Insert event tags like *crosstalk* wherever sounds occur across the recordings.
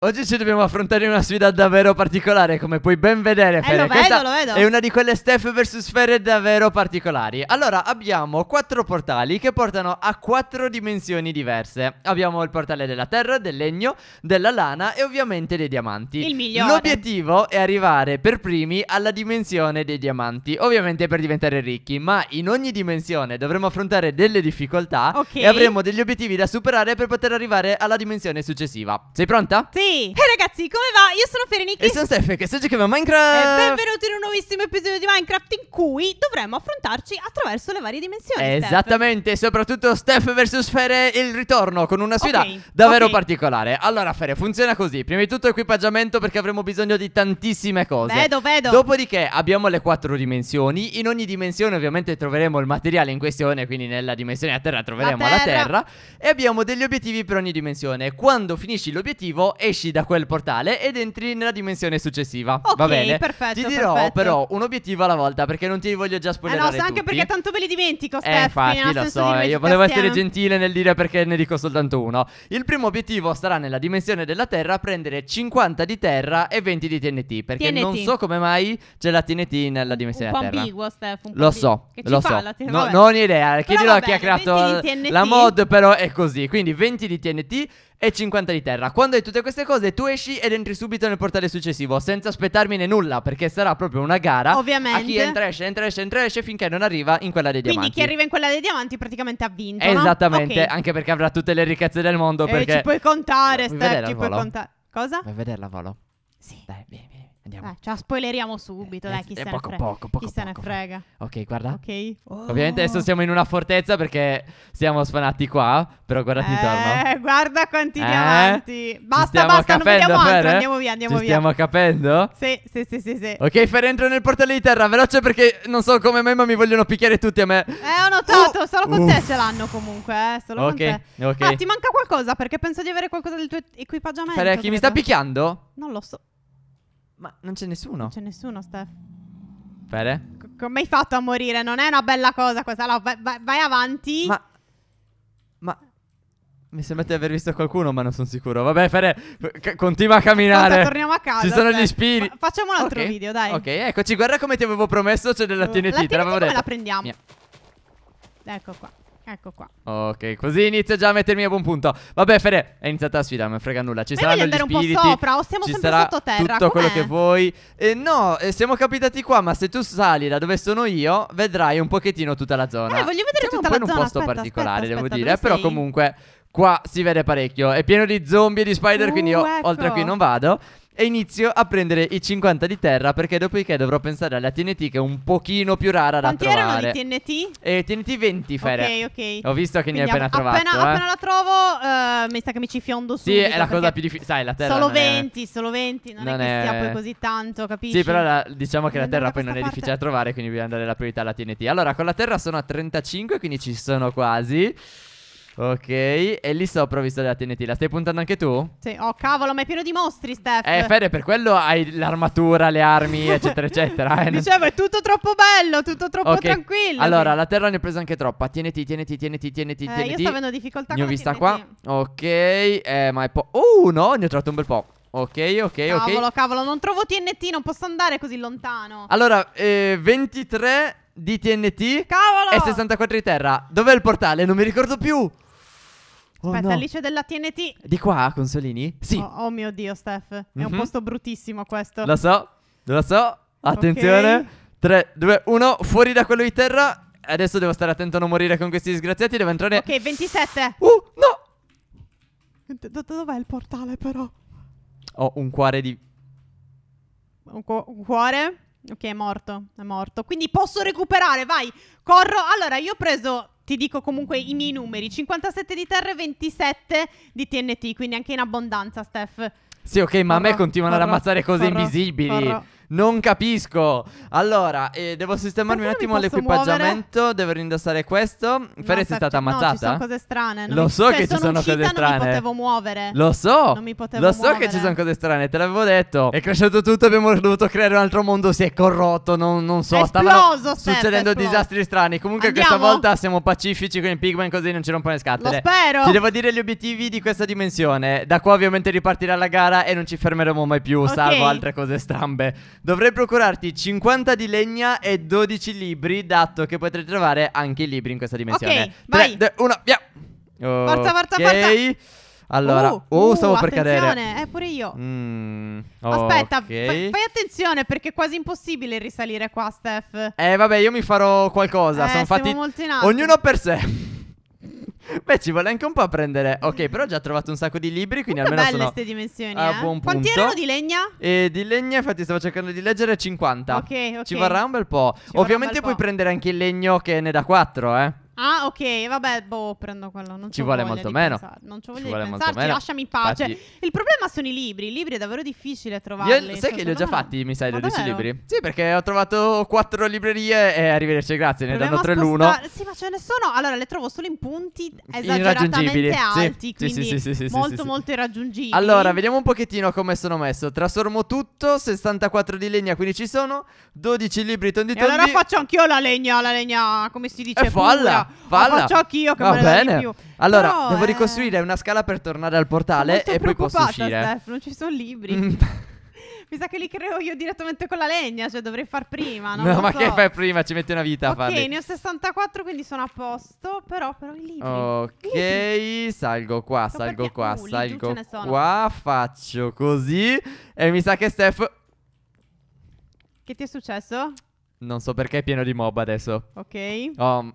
Oggi ci dobbiamo affrontare una sfida davvero particolare, come puoi ben vedere, Fede. Eh, lo vedo, Questa lo vedo. È una di quelle Steph vs Ferre davvero particolari. Allora, abbiamo quattro portali che portano a quattro dimensioni diverse. Abbiamo il portale della terra, del legno, della lana e ovviamente dei diamanti. Il migliore. L'obiettivo è arrivare per primi alla dimensione dei diamanti, ovviamente per diventare ricchi, ma in ogni dimensione dovremo affrontare delle difficoltà okay. e avremo degli obiettivi da superare per poter arrivare alla dimensione successiva. Sei pronta? Sì. Hit it! ragazzi, come va? Io sono Fereniki E sono Steffi, che sto giocando a Minecraft E benvenuti in un nuovissimo episodio di Minecraft in cui dovremo affrontarci attraverso le varie dimensioni Esattamente, Steph. soprattutto Steph vs Fere il ritorno con una sfida okay, davvero okay. particolare Allora Fere, funziona così, prima di tutto equipaggiamento perché avremo bisogno di tantissime cose Vedo, vedo Dopodiché abbiamo le quattro dimensioni, in ogni dimensione ovviamente troveremo il materiale in questione Quindi nella dimensione a terra troveremo la terra, la terra e abbiamo degli obiettivi per ogni dimensione Quando finisci l'obiettivo esci da quel portale portale ed entri nella dimensione successiva. Ok, Va bene? perfetto. Ti dirò perfetto. però un obiettivo alla volta perché non ti voglio già spoilerare. Eh no, so anche perché tanto ve li dimentico, Steph. Eh, infatti, lo so. Io volevo essere gentile nel dire perché ne dico soltanto uno. Il primo obiettivo sarà nella dimensione della Terra prendere 50 di terra e 20 di TNT. Perché TNT. non so come mai c'è la TNT nella dimensione un, un Terra. Ambiguo, Steph, un lo so, lo so. No, non ho idea. Chiedilo a chi ha creato la mod, però è così. Quindi 20 di TNT e 50 di terra. Quando hai tutte queste cose, tu esci ed entri subito nel portale successivo, senza aspettarmi né nulla, perché sarà proprio una gara. Ovviamente. A chi entra, esce, entra, esce, entra, esce, finché non arriva in quella dei diamanti. Quindi chi arriva in quella dei diamanti praticamente ha vinto. Esattamente, no? okay. anche perché avrà tutte le ricchezze del mondo. Eh, perché... ci puoi contare, Steph, ci puoi contare. Cosa? Vuoi vederla, Volo? Sì. Dai, vieni. Andiamo. Dai, ce spoileriamo subito, eh, dai, eh, chi eh, se poco, ne frega. Poco, poco, chi poco, se ne frega. Ok, guarda. Ok. Oh. Ovviamente adesso oh. siamo in una fortezza perché siamo sfanati qua, però guardati eh, intorno. guarda quanti eh? diamanti. Basta, basta, capendo, non vediamo Fer, altro, andiamo via, andiamo ci via. stiamo capendo? Sì, sì, sì, sì, sì. Ok, Fer, entro nel portale di terra, veloce perché non so come me, ma mi vogliono picchiare tutti a me. Eh, ho notato, uh, solo con uh. te ce l'hanno comunque, eh, solo okay, con te. Ok, ok. Ah, ti manca qualcosa perché penso di avere qualcosa del tuo equipaggiamento. Fer, chi mi sta picchiando? Non lo so. Ma non c'è nessuno. Non c'è nessuno, Steph. Bene. C- come hai fatto a morire? Non è una bella cosa questa. Allora, vai, vai, vai avanti. Ma... Ma... Mi sembra di aver visto qualcuno, ma non sono sicuro. Vabbè, Fede, c- continua a camminare. Ascolta, torniamo a casa. Ci sono Steph. gli spiriti. Fa- facciamo un altro okay. video, dai. Ok, eccoci. Guarda come ti avevo promesso. C'è della TNT. Uh, la TNT te l'avevo detto. la prendiamo? Mia. Ecco qua. Ecco qua. Ok, così inizio già a mettermi a buon punto. Vabbè, Fede, è iniziata la sfida, non frega nulla. Ci Ma saranno gli spiriti. un po' sopra o stiamo ci sempre sottoterra? tutto quello che vuoi. Eh, no, eh, siamo capitati qua, ma se tu sali da dove sono io, vedrai un pochettino tutta la zona. Eh, voglio vedere siamo tutta la zona. Siamo un po' in un posto aspetta, particolare, aspetta, devo aspetta, dire. Però comunque qua si vede parecchio. È pieno di zombie e di spider, uh, quindi io ecco. oltre a qui ecco. non vado. E inizio a prendere i 50 di terra perché dopodiché dovrò pensare alla TNT che è un pochino più rara da trovare. Quanti erano di TNT? Eh, TNT 20, Fere. Ok, ok. Ho visto che Quindi ne hai appena trovato. Appena, eh. appena la trovo, uh, mi sa che mi ci fiondo subito. Sì, è la cosa più difficile. Sai, la terra. Solo 20, è... solo 20. Non, non è, è che sia poi così tanto, capisci? Sì, però la, diciamo che la terra poi non parte. è difficile da trovare, quindi bisogna dare la priorità alla TNT. Allora, con la terra sono a 35, quindi ci sono quasi. Ok, e lì sopra ho visto la TNT. La stai puntando anche tu? Sì. Oh, cavolo, ma è pieno di mostri, Steph. Eh, Fede, per quello hai l'armatura, le armi, *laughs* eccetera, eccetera. Eh. Dicevo, è tutto troppo bello, tutto troppo okay. tranquillo. Allora, la terra ne ho presa anche troppa. TNT, TNT, TNT, TNT, eh, TNT. Io sto avendo difficoltà ne ho vista TNT. qua. Ok, eh, ma è po'. Oh, no, ne ho trovato un bel po'. Ok, ok, cavolo, ok. Cavolo, cavolo, non trovo TNT, non posso andare così lontano. Allora, eh, 23 di TNT Cavolo! e 64 di terra. Dov'è il portale? Non mi ricordo più. Oh, Aspetta, no. della TNT. Di qua, Consolini? Sì. Oh, oh mio Dio, Steph. È mm-hmm. un mhm. posto bruttissimo questo. Lo so, lo so. Attenzione. Okay. 3, 2, 1. Fuori da quello di terra. Adesso devo stare attento a non morire con questi disgraziati. Devo entrare... Ok, 27. Uh, no! D- dov'è il portale, però? Ho un cuore di... Un, cu- un cuore? Ok, è morto. È morto. Quindi posso recuperare, vai. Corro. Allora, io ho preso ti dico comunque i miei numeri: 57 di terra e 27 di TNT, quindi anche in abbondanza, Steph. Sì, ok, ma farò, a me continuano farò, ad ammazzare cose farò, invisibili. Non capisco. Allora, eh, devo sistemarmi Perché un attimo non mi l'equipaggiamento. Devo rindossare questo. No, Ferre sei stata ammazzata. No, ci sono cose strane. Non Lo mi- so cioè, che ci sono sono cose uscita, strane. Non mi potevo muovere. Lo so. Non mi potevo Lo so muovere. che ci sono cose strane, te l'avevo detto. È cresciuto tutto, abbiamo dovuto creare un altro mondo, si è corrotto, non, non so. È succedendo esploso. disastri strani. Comunque Andiamo? questa volta siamo pacifici con i pigmen così non ci rompono le scatole. Lo spero. Ti devo dire gli obiettivi di questa dimensione. Da qua ovviamente ripartirà la gara e non ci fermeremo mai più, Ok. salvo altre cose strambe. Dovrei procurarti 50 di legna e 12 libri, dato che potrei trovare anche i libri in questa dimensione. Ok, 3, vai. 2, 1, via. Oh, forza, forza, forza. Allora, uh, oh, stavo uh, per cadere. Attenzione, Eh, pure io. Mm, Aspetta, okay. fai, fai, attenzione perché è quasi impossibile risalire qua, Steph. Eh, vabbè, io mi farò qualcosa. Eh, Sono fatti. Ognuno per sé. Beh, ci vuole anche un po' a prendere. Ok, però ho già trovato un sacco di libri, quindi Comunque almeno belle sono queste dimensioni, a eh? buon punto. Quanti erano di legna? E di legna, infatti stavo cercando di leggere 50. Ok, ok. Ci vorrà un bel po'. Ci Ovviamente bel puoi po'. prendere anche il legno che ne dà 4, eh. Ah, ok, vabbè, boh, prendo quello. Non ci vuole molto meno. Non ci, ci vuole pensarci, molto meno. lasciami in pace. Infatti... Il problema sono i libri. I libri è davvero difficile trovarli. Io, cioè, sai che li ho già fatti, mi sai, 12 libri? Sì, perché ho trovato quattro librerie e arrivederci, grazie. Ne danno tre l'uno. Sì, ma ce ne sono. Allora, le trovo solo in punti esageratamente alti. Sì. Quindi sì, sì, sì, sì, molto, molto irraggiungibili. Allora, vediamo un pochettino come sono messo. Trasformo tutto, 64 di legna, quindi ci sono 12 libri tonditori. tondi. E allora faccio anch'io la legna, la legna, come si dice? E falla. Falla. Lo faccio anch'io che Va me bene. di più. Allora, Però, devo eh... ricostruire una scala per tornare al portale e poi posso uscire. Steph, non ci sono libri. Mm. *laughs* Mi sa che li creo io direttamente con la legna, cioè dovrei far prima, no? No, ma so. che fai prima? Ci metti una vita okay, a farli. Ok, ne ho 64, quindi sono a posto, però però i libri. Ok, libri. salgo qua, so salgo perché, qua, uh, salgo qua, faccio così e mi sa che Steph Che ti è successo? Non so perché è pieno di mob adesso. Ok. Um,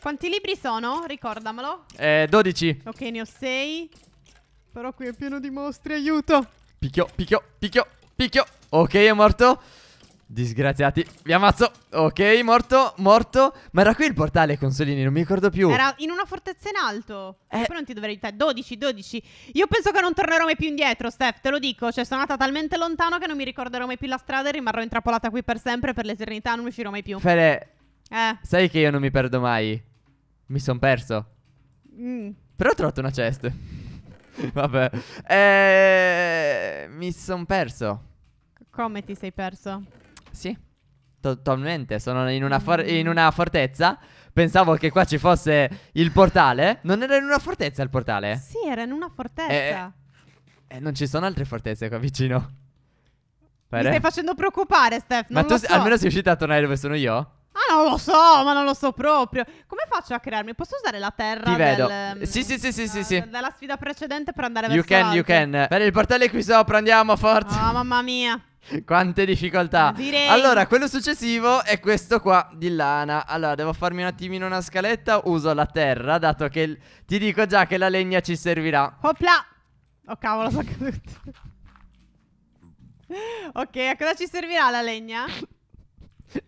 quanti libri sono? Ricordamelo. Eh, 12. Ok, ne ho 6. Però qui è pieno di mostri, aiuto. Picchio, picchio, picchio, picchio. Ok, è morto. Disgraziati, vi ammazzo. Ok, morto, morto. Ma era qui il portale, Consolini, non mi ricordo più. Era in una fortezza in alto. Eh. Però non ti dovrei aiutare. 12, 12. Io penso che non tornerò mai più indietro, Steph, te lo dico. Cioè, sono andata talmente lontano che non mi ricorderò mai più la strada e rimarrò intrappolata qui per sempre, per l'eternità, non uscirò mai più. Fede, eh. Sai che io non mi perdo mai? Mi son perso. Mm. Però ho trovato una chest. *laughs* Vabbè. Eh, mi son perso. Come ti sei perso? Sì. Totalmente. Sono in una, mm. in una, fortezza. Pensavo che qua ci fosse il portale. Non era in una fortezza il portale? Sì, era in una fortezza. E eh, eh, non ci sono altre fortezze qua vicino. Mi stai facendo preoccupare, Steph. Non Ma tu so. almeno sei riuscita a tornare dove sono io? non lo so, ma non lo so proprio. Come faccio a crearmi? Posso usare la terra? Ti vedo. Del, sì, sì, sì, sì, sì, sì. Della sfida precedente per andare you verso can, You can, you can. Bene, il portale è qui sopra, andiamo, forza. Oh, mamma mia. *laughs* Quante difficoltà Direi. Allora quello successivo è questo qua di lana Allora devo farmi un attimino una scaletta Uso la terra dato che il... ti dico già che la legna ci servirà Opla Oh cavolo sono caduto *laughs* Ok a cosa ci servirà la legna?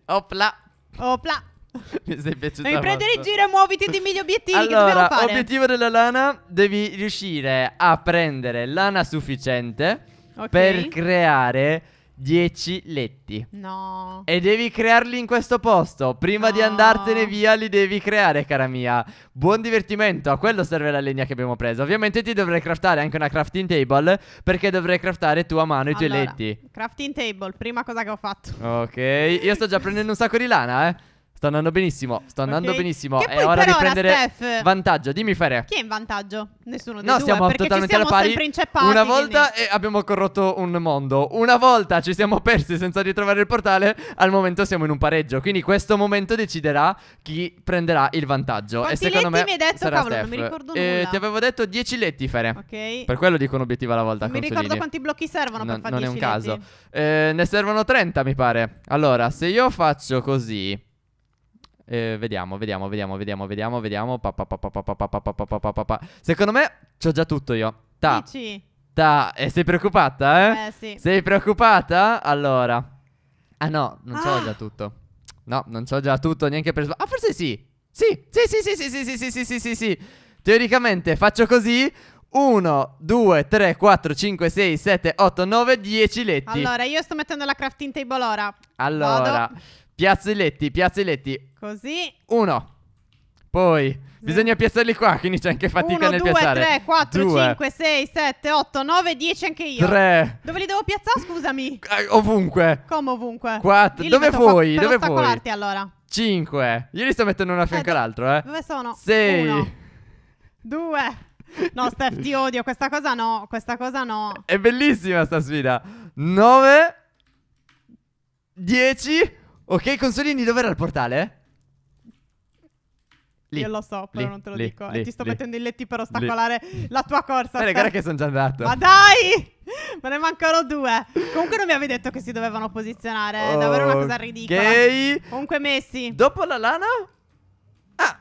Opla Opla. *laughs* Mi sei piaciuta Devi prendere in molto. giro e muoviti e dimmi gli obiettivi che dobbiamo Allora, fare. obiettivo della lana, devi riuscire a prendere lana sufficiente Ok. per creare 10 letti. No. E devi crearli in questo posto. Prima no. di andartene via li devi creare, cara mia. Buon divertimento. A quello serve la legna che abbiamo preso. Ovviamente ti dovrei craftare anche una crafting table perché dovrei craftare tu a mano i allora, tuoi letti. Crafting table, prima cosa che ho fatto. Ok, io sto già prendendo un sacco di lana, eh. Sto andando benissimo, sto andando okay. benissimo. Che è ora di prendere vantaggio. Dimmi Fere. Chi è in vantaggio? Nessuno di no, due. No, siamo totalmente alla pari. Una volta e abbiamo corrotto un mondo. Una volta ci siamo persi senza ritrovare il portale, al momento siamo in un pareggio. Quindi questo momento deciderà chi prenderà il vantaggio Quanti e secondo me mi hai detto, sarà cavolo, Steph. non mi ricordo eh, nulla. Eh, ti avevo detto 10 letti Fere. Ok. Per quello dicono obiettivo alla volta, Non consolini. mi ricordo quanti blocchi servono no, per fare 10 Non è un caso. Eh, ne servono 30, mi pare. Allora, se io faccio così eh, vediamo, vediamo, vediamo, vediamo, vediamo, vediamo. Secondo me c'ho già tutto io. Ta. Dici? Ta. E sei preoccupata, eh? Eh sì. Sei preoccupata? Allora. Ah no, non ah. c'ho già tutto. No, non c'ho già tutto neanche per... Ah, forse sì. Sì, sì, sì, sì, sì, sì, sì, sì, sì, sì, sì. Teoricamente faccio così. 1, 2, 3, 4, 5, 6, 7, 8, 9, 10 letti. Allora, io sto mettendo la crafting table ora. Allora, Vado. Piazziletti, piazziletti. Così. Uno. Poi bisogna piazzarli qua, quindi c'è anche fatica 1, nel 2, piazzare. 3, 4, 2. 5, 6, 7, 8, 9, 10 anche io. 3. Dove li devo piazzare, scusami? Eh, ovunque. Come ovunque? 4. Dove vuoi? Dove vuoi? allora. 5. Io li sto mettendo uno a eh, fianco all'altro, eh. Dove sono? 6. 2. No, Steph, ti odio. Questa cosa no. Questa cosa no. È bellissima sta sfida. 9. 10. Ok, Consolini, dov'era il portale? Lì, Io lo so, però lì, non te lo lì, dico. e ti sto mettendo in letti per ostacolare la tua corsa. Bene, guarda che sono già andato. Ma dai! Me ne mancano due. Comunque non mi avevi detto che si dovevano posizionare. È davvero una cosa ridicola. Ok. Comunque messi. Dopo la lana... Ah!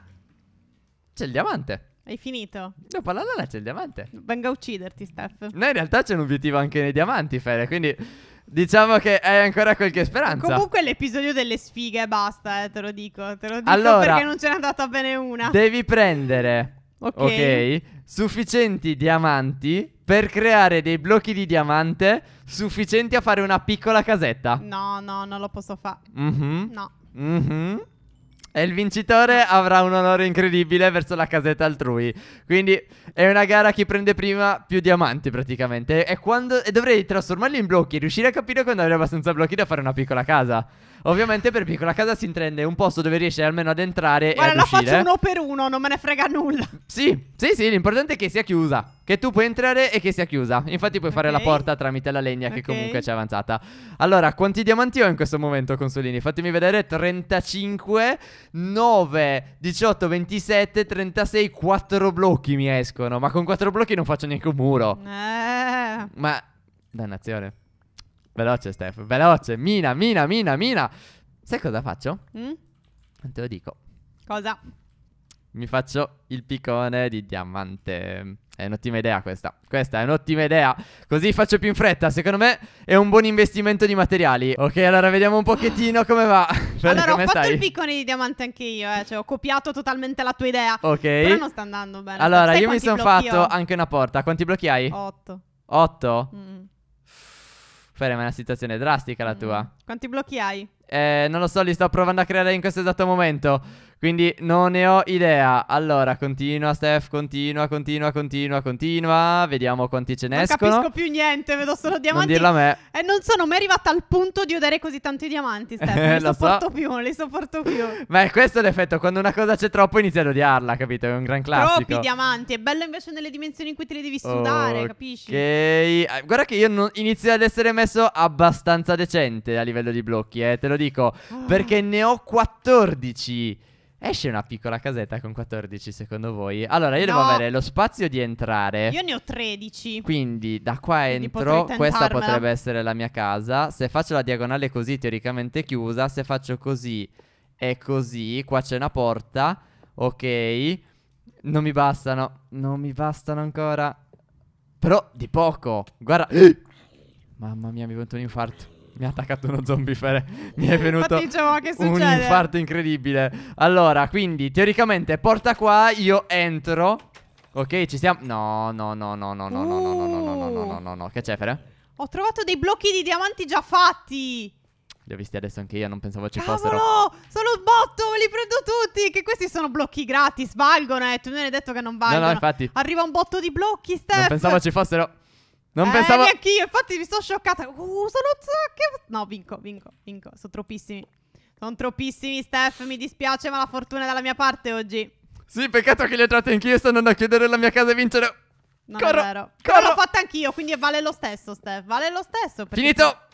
C'è il diamante. Hai finito? Dopo la lana c'è il diamante. Venga a ucciderti, Steph. No, in realtà c'è un obiettivo anche nei diamanti, Fede, quindi... Diciamo che hai ancora qualche speranza. Comunque l'episodio delle sfighe basta, eh, te lo dico. Te lo dico allora, perché non ce n'è andata bene una. Devi prendere, ok, sufficienti diamanti per creare dei blocchi di diamante sufficienti a fare una piccola casetta. No, no, non lo posso fare. Mm-hmm. No. Mm-hmm. E il vincitore avrà un onore incredibile verso la casetta altrui. Quindi è una gara chi prende prima più diamanti praticamente. E, quando... e dovrei trasformarli in blocchi, riuscire a capire quando avrei abbastanza blocchi da fare una piccola casa. Ovviamente per piccola casa si intende un posto dove riesci almeno ad entrare Guarda, e ad uscire. Guarda, la faccio uno per uno, non me ne frega nulla. Sì, sì, sì, l'importante è che sia chiusa. Che tu puoi entrare e che sia chiusa. Infatti puoi okay. fare la porta tramite la legna okay. che comunque c'è avanzata. Allora, quanti diamanti ho in questo momento, consolini? Fatemi vedere. 35, 9, 18, 27, 36, 4 blocchi mi escono. Ma con 4 blocchi non faccio neanche un muro. Eh. Ma... Dannazione. Veloce, Steph. Veloce. Mina, mina, mina, mina. Sai cosa faccio? Mm? Non te lo dico. Cosa? mi faccio il piccone di diamante. È un'ottima idea questa. Questa è un'ottima idea. Così faccio più in fretta. Secondo me è un buon investimento di materiali. Ok, allora vediamo un pochettino come va. *laughs* allora, come ho fatto stai? il piccone di diamante anche io. Eh. Cioè, ho copiato totalmente la tua idea. Ok. Però non sta andando bene. Allora, Sai io mi sono fatto ho? anche una porta. Quanti blocchi hai? 8. 8? Mm. ma è una situazione drastica la tua. Quanti blocchi hai? Eh, non lo so, li sto provando a creare in questo esatto momento. Quindi non ne ho idea. Allora, continua, Steph, continua, continua, continua, continua. Vediamo quanti ce ne non escono. Non capisco più niente, vedo solo diamanti. Non dirlo a me. E eh, non sono mai arrivata al punto di odere così tanti diamanti, Steph. Non *laughs* li sopporto so. più, non li sopporto più. Beh, questo è l'effetto. Quando una cosa c'è troppo inizia ad odiarla, capito? È un gran classico. Troppi diamanti. È bello invece nelle dimensioni in cui te li devi sudare, okay. capisci? Ok. Eh, guarda che io non... inizio ad essere messo abbastanza decente a livello di blocchi, eh, te lo dico. Oh. Perché ne ho 14. Esce una piccola casetta con 14 secondo voi? Allora io no. devo avere lo spazio di entrare. Io ne ho 13. Quindi da qua quindi entro, questa potrebbe essere la mia casa. Se faccio la diagonale così teoricamente chiusa, se faccio così e così, qua c'è una porta. Ok. Non mi bastano, non mi bastano ancora. Però di poco. Guarda. *gasps* Mamma mia, mi è venuto un infarto mi ha attaccato uno zombie fere. Mi è venuto Infatti, un infarto incredibile. Allora, quindi teoricamente porta qua, io entro. Ok, ci siamo. No, no, no, no, no, no, no, no, no, no, no, no, no, no, no. Che c'è, Fere? Ho trovato dei blocchi di diamanti già fatti. Li ho visti adesso anche io, non pensavo ci Cavolo, fossero. No, sono un botto, me li prendo tutti. Che questi sono blocchi gratis, valgono, eh. Tu mi hai detto che non valgono. No, no, infatti. Arriva un botto di blocchi, Steph. Non pensavo ci fossero. Non eh, pensavo. Neanche io, infatti mi sto scioccata. Uh, sono zacche. No, vinco, vinco, vinco. Sono troppissimi. Sono troppissimi, Steph. Mi dispiace, ma la fortuna è dalla mia parte oggi. Sì, peccato che li ho tratti anch'io Sto andando a chiudere la mia casa e vincere. Non corro, è vero. Corro. L'ho fatta anch'io, quindi vale lo stesso, Steph. Vale lo stesso. Finito.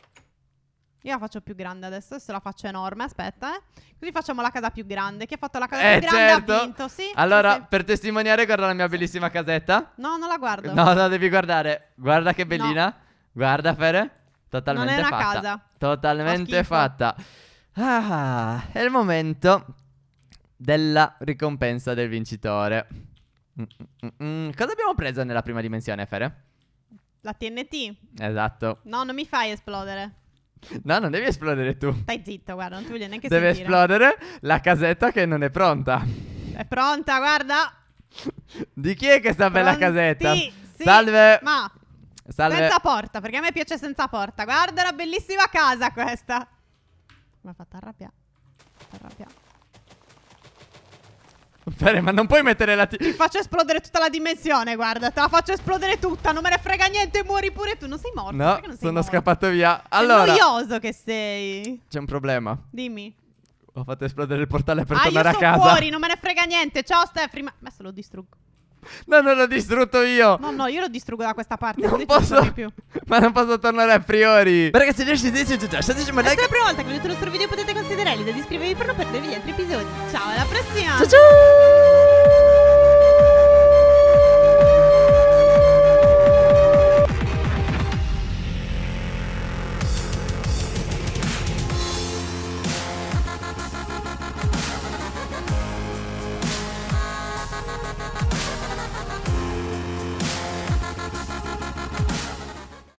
Io la faccio più grande adesso, adesso la faccio enorme, aspetta, eh. Così facciamo la casa più grande. Chi ha fatto la casa eh, più grande certo. ha vinto, sì. Allora, sì. per testimoniare, guarda la mia bellissima casetta. No, non la guardo. No, la devi guardare. Guarda che bellina. No. Guarda, Fere. Totalmente fatta. Non è una fatta. casa. Totalmente fatta. Ah, è il momento della ricompensa del vincitore. Mm, mm, mm. mm. Cosa abbiamo preso nella prima dimensione, Fere? La TNT. Esatto. No, non mi fai esplodere. No, non devi esplodere tu. Stai zitto, guarda, non ti voglio neanche Deve sentire. esplodere la casetta che non è pronta. È pronta, guarda. Di chi è questa Pronti, bella casetta? Sì, Salve. Ma Salve. senza porta, perché a me piace senza porta. Guarda, la bellissima casa questa. Mi ha fatto arrabbiare. Arrabbia. Bene, ma non puoi mettere la Ti faccio esplodere tutta la dimensione, guarda. Te la faccio esplodere tutta. Non me ne frega niente, muori pure tu. Non sei morto. No, sei sono morto? scappato via. Allora. È curioso che sei. C'è un problema. Dimmi. Ho fatto esplodere il portale per ah, tornare a casa. Ma fuori, non me ne frega niente. Ciao, Steffi. Ma se lo distruggo. *laughs* No, non l'ho distrutto io. No, no, io lo distruggo da questa parte. Non posso. Più. *laughs* Ma non posso tornare a priori. Ma ragazzi, noi ci siete già. Stateci ma dai. Se è la prima volta che vedete il nostro video potete considerarli ed iscrivervi per non perdervi gli altri episodi. Ciao, alla prossima. Ciao ciao.